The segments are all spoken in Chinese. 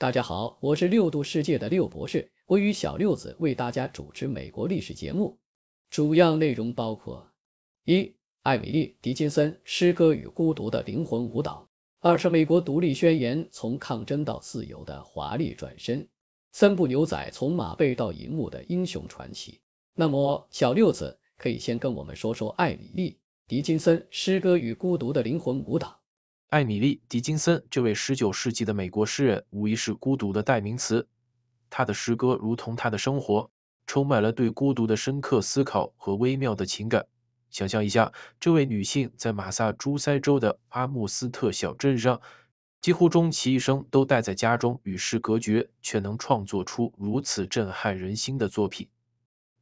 大家好，我是六度世界的六博士，我与小六子为大家主持美国历史节目，主要内容包括：一、艾米丽·狄金森诗歌与孤独的灵魂舞蹈；二是美国独立宣言从抗争到自由的华丽转身；三部牛仔从马背到银幕的英雄传奇。那么，小六子可以先跟我们说说艾米丽·狄金森诗歌与孤独的灵魂舞蹈。艾米丽·狄金森，这位19世纪的美国诗人，无疑是孤独的代名词。她的诗歌如同她的生活，充满了对孤独的深刻思考和微妙的情感。想象一下，这位女性在马萨诸塞州的阿姆斯特小镇上，几乎终其一生都待在家中与世隔绝，却能创作出如此震撼人心的作品。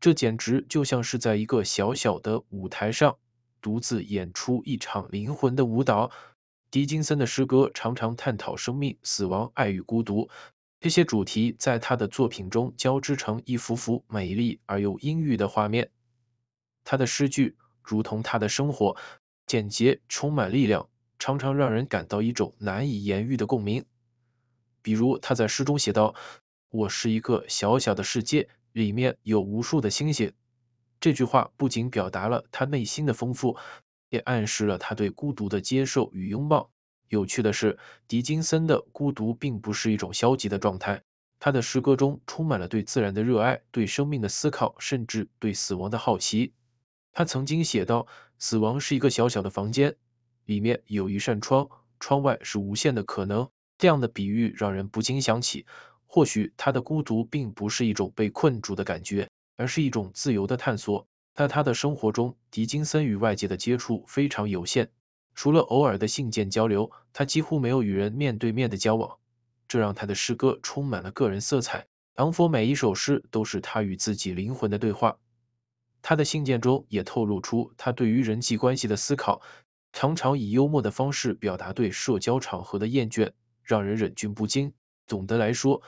这简直就像是在一个小小的舞台上，独自演出一场灵魂的舞蹈。狄金森的诗歌常常探讨生命、死亡、爱与孤独这些主题，在他的作品中交织成一幅幅美丽而又阴郁的画面。他的诗句如同他的生活，简洁充满力量，常常让人感到一种难以言喻的共鸣。比如，他在诗中写道：“我是一个小小的世界，里面有无数的星星。”这句话不仅表达了他内心的丰富。也暗示了他对孤独的接受与拥抱。有趣的是，狄金森的孤独并不是一种消极的状态，他的诗歌中充满了对自然的热爱、对生命的思考，甚至对死亡的好奇。他曾经写道：“死亡是一个小小的房间，里面有一扇窗，窗外是无限的可能。”这样的比喻让人不禁想起，或许他的孤独并不是一种被困住的感觉，而是一种自由的探索。在他的生活中，狄金森与外界的接触非常有限，除了偶尔的信件交流，他几乎没有与人面对面的交往，这让他的诗歌充满了个人色彩。唐佛每一首诗都是他与自己灵魂的对话。他的信件中也透露出他对于人际关系的思考，常常以幽默的方式表达对社交场合的厌倦，让人忍俊不禁。总的来说，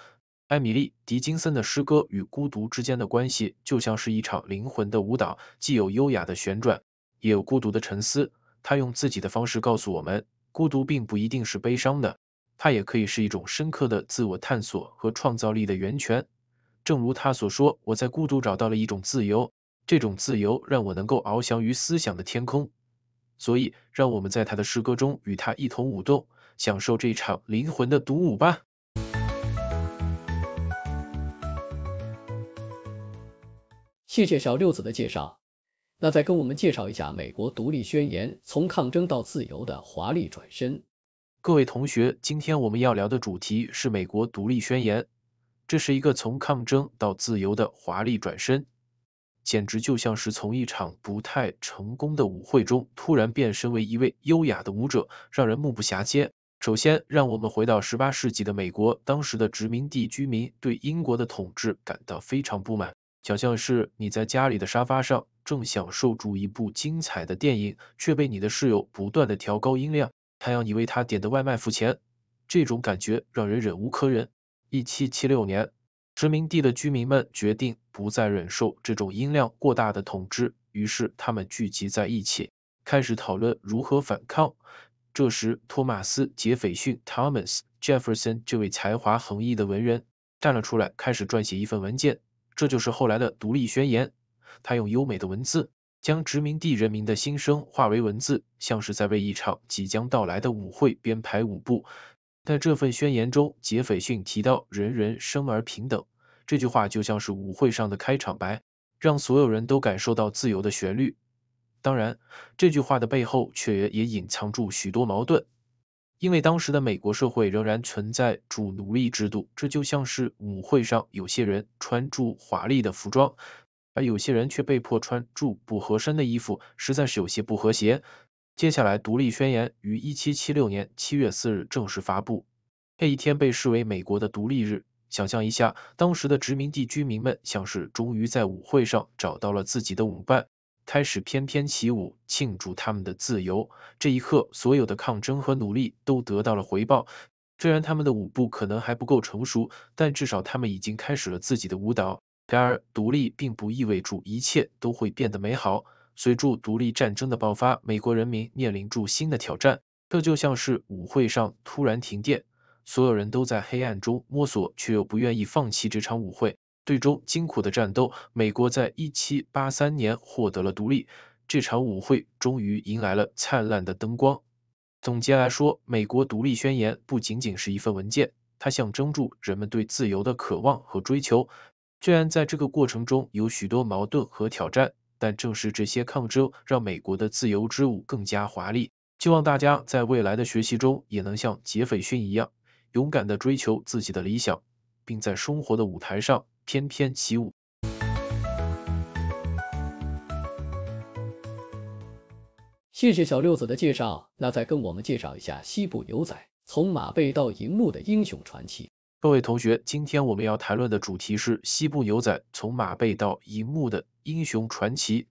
艾米丽·狄金森的诗歌与孤独之间的关系，就像是一场灵魂的舞蹈，既有优雅的旋转，也有孤独的沉思。她用自己的方式告诉我们，孤独并不一定是悲伤的，它也可以是一种深刻的自我探索和创造力的源泉。正如他所说：“我在孤独找到了一种自由，这种自由让我能够翱翔于思想的天空。”所以，让我们在他的诗歌中与他一同舞动，享受这场灵魂的独舞吧。谢谢小六子的介绍，那再跟我们介绍一下《美国独立宣言》从抗争到自由的华丽转身。各位同学，今天我们要聊的主题是《美国独立宣言》，这是一个从抗争到自由的华丽转身，简直就像是从一场不太成功的舞会中突然变身为一位优雅的舞者，让人目不暇接。首先，让我们回到十八世纪的美国，当时的殖民地居民对英国的统治感到非常不满。想象是你在家里的沙发上正享受住一部精彩的电影，却被你的室友不断的调高音量，还要你为他点的外卖付钱。这种感觉让人忍无可忍。一七七六年，殖民地的居民们决定不再忍受这种音量过大的统治，于是他们聚集在一起，开始讨论如何反抗。这时，托马斯·杰斐逊 （Thomas Jefferson） 这位才华横溢的文人站了出来，开始撰写一份文件。这就是后来的独立宣言。他用优美的文字将殖民地人民的心声化为文字，像是在为一场即将到来的舞会编排舞步。在这份宣言中，杰斐逊提到“人人生而平等”这句话，就像是舞会上的开场白，让所有人都感受到自由的旋律。当然，这句话的背后却也隐藏住许多矛盾。因为当时的美国社会仍然存在主奴隶制度，这就像是舞会上有些人穿着华丽的服装，而有些人却被迫穿住不合身的衣服，实在是有些不和谐。接下来，独立宣言于一七七六年七月四日正式发布，这一天被视为美国的独立日。想象一下，当时的殖民地居民们像是终于在舞会上找到了自己的舞伴。开始翩翩起舞，庆祝他们的自由。这一刻，所有的抗争和努力都得到了回报。虽然他们的舞步可能还不够成熟，但至少他们已经开始了自己的舞蹈。然而，独立并不意味着一切都会变得美好。随着独立战争的爆发，美国人民面临着新的挑战。这就像是舞会上突然停电，所有人都在黑暗中摸索，却又不愿意放弃这场舞会。最终，艰苦的战斗，美国在一七八三年获得了独立。这场舞会终于迎来了灿烂的灯光。总结来说，美国独立宣言不仅仅是一份文件，它象征着人们对自由的渴望和追求。虽然在这个过程中有许多矛盾和挑战，但正是这些抗争让美国的自由之舞更加华丽。希望大家在未来的学习中也能像杰斐逊一样，勇敢地追求自己的理想，并在生活的舞台上。翩翩起舞。谢谢小六子的介绍，那再跟我们介绍一下西部牛仔从马背到荧幕的英雄传奇。各位同学，今天我们要谈论的主题是西部牛仔从马背到荧幕的英雄传奇。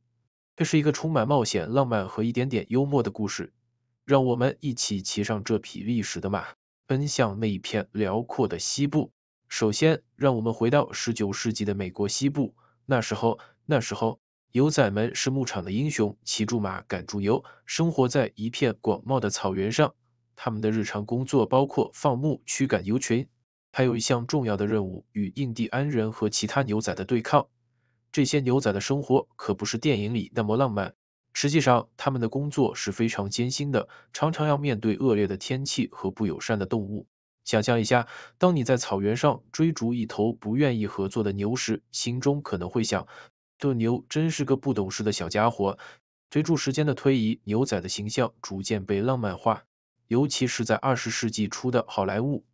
这是一个充满冒险、浪漫和一点点幽默的故事。让我们一起骑上这匹历史的马，奔向那一片辽阔的西部。首先，让我们回到十九世纪的美国西部。那时候，那时候，牛仔们是牧场的英雄，骑住马赶住牛，生活在一片广袤的草原上。他们的日常工作包括放牧、驱赶牛群，还有一项重要的任务与印第安人和其他牛仔的对抗。这些牛仔的生活可不是电影里那么浪漫，实际上，他们的工作是非常艰辛的，常常要面对恶劣的天气和不友善的动物。想象一下，当你在草原上追逐一头不愿意合作的牛时，心中可能会想：这牛真是个不懂事的小家伙。随着时间的推移，牛仔的形象逐渐被浪漫化，尤其是在二十世纪初的好莱坞，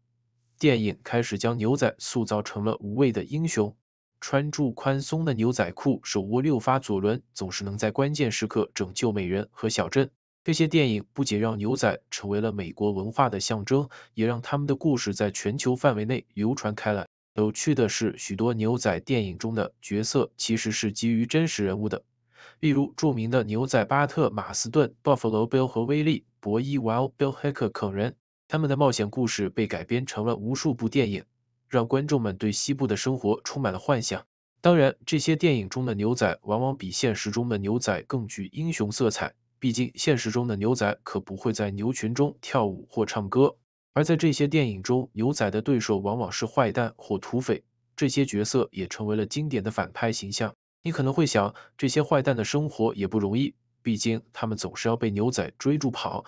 电影开始将牛仔塑造成了无畏的英雄，穿着宽松的牛仔裤，手握六发左轮，总是能在关键时刻拯救美人和小镇。这些电影不仅让牛仔成为了美国文化的象征，也让他们的故事在全球范围内流传开来。有趣的是，许多牛仔电影中的角色其实是基于真实人物的，例如著名的牛仔巴特·马斯顿、Buffalo Bill 和威利·博伊 ·Wild Bill Hickok 等人。他们的冒险故事被改编成了无数部电影，让观众们对西部的生活充满了幻想。当然，这些电影中的牛仔往往比现实中的牛仔更具英雄色彩。毕竟，现实中的牛仔可不会在牛群中跳舞或唱歌，而在这些电影中，牛仔的对手往往是坏蛋或土匪，这些角色也成为了经典的反派形象。你可能会想，这些坏蛋的生活也不容易，毕竟他们总是要被牛仔追逐跑，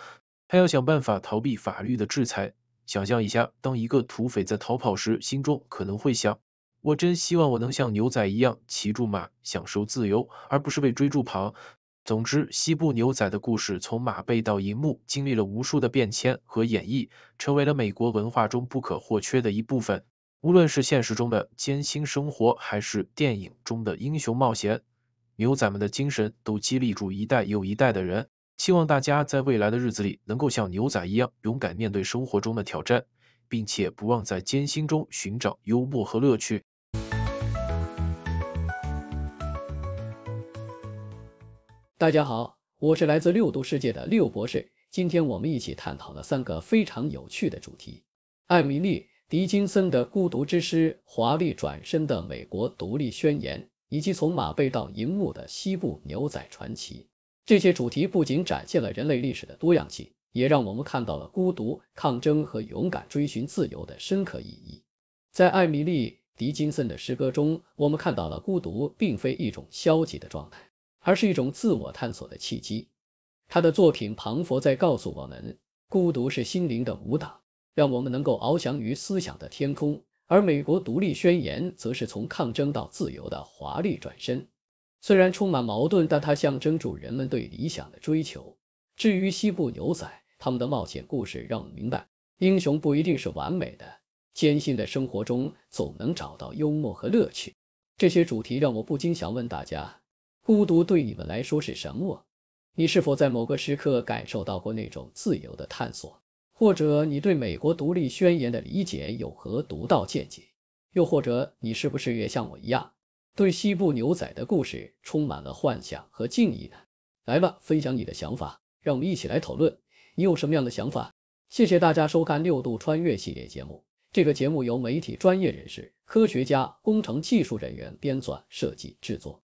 还要想办法逃避法律的制裁。想象一下，当一个土匪在逃跑时，心中可能会想：我真希望我能像牛仔一样骑住马，享受自由，而不是被追逐跑。总之，西部牛仔的故事从马背到银幕，经历了无数的变迁和演绎，成为了美国文化中不可或缺的一部分。无论是现实中的艰辛生活，还是电影中的英雄冒险，牛仔们的精神都激励住一代又一代的人。希望大家在未来的日子里，能够像牛仔一样勇敢面对生活中的挑战，并且不忘在艰辛中寻找幽默和乐趣。大家好，我是来自六度世界的六博士。今天我们一起探讨了三个非常有趣的主题：艾米丽·狄金森的孤独之诗、华丽转身的美国独立宣言，以及从马背到银幕的西部牛仔传奇。这些主题不仅展现了人类历史的多样性，也让我们看到了孤独、抗争和勇敢追寻自由的深刻意义。在艾米丽·狄金森的诗歌中，我们看到了孤独并非一种消极的状态。而是一种自我探索的契机。他的作品《庞佛》在告诉我们，孤独是心灵的舞蹈，让我们能够翱翔于思想的天空。而《美国独立宣言》则是从抗争到自由的华丽转身。虽然充满矛盾，但它象征着人们对理想的追求。至于西部牛仔，他们的冒险故事让我明白，英雄不一定是完美的。艰辛的生活中，总能找到幽默和乐趣。这些主题让我不禁想问大家。孤独对你们来说是什么？你是否在某个时刻感受到过那种自由的探索？或者你对美国独立宣言的理解有何独到见解？又或者你是不是也像我一样，对西部牛仔的故事充满了幻想和敬意呢？来吧，分享你的想法，让我们一起来讨论。你有什么样的想法？谢谢大家收看六度穿越系列节目。这个节目由媒体专业人士、科学家、工程技术人员编纂、设计、制作。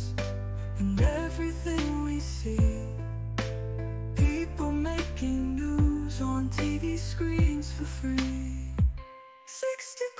everything we see People making news on TV screens for free 60